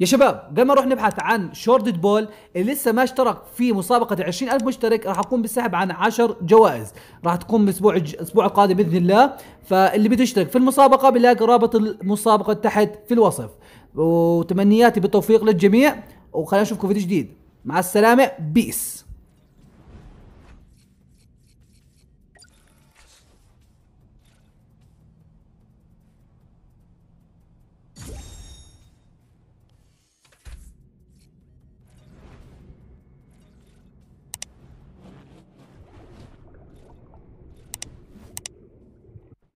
يا شباب قبل ما نروح نبحث عن شورتد بول اللي لسه ما اشترك في مسابقة 20000 مشترك راح اقوم بالسحب عن 10 جوائز راح تقوم الاسبوع الاسبوع القادم باذن الله فاللي بده يشترك في المسابقة بيلاقي رابط المسابقة تحت في الوصف وتمنياتي بالتوفيق للجميع وخلينا نشوفكم فيديو جديد مع السلامة بيس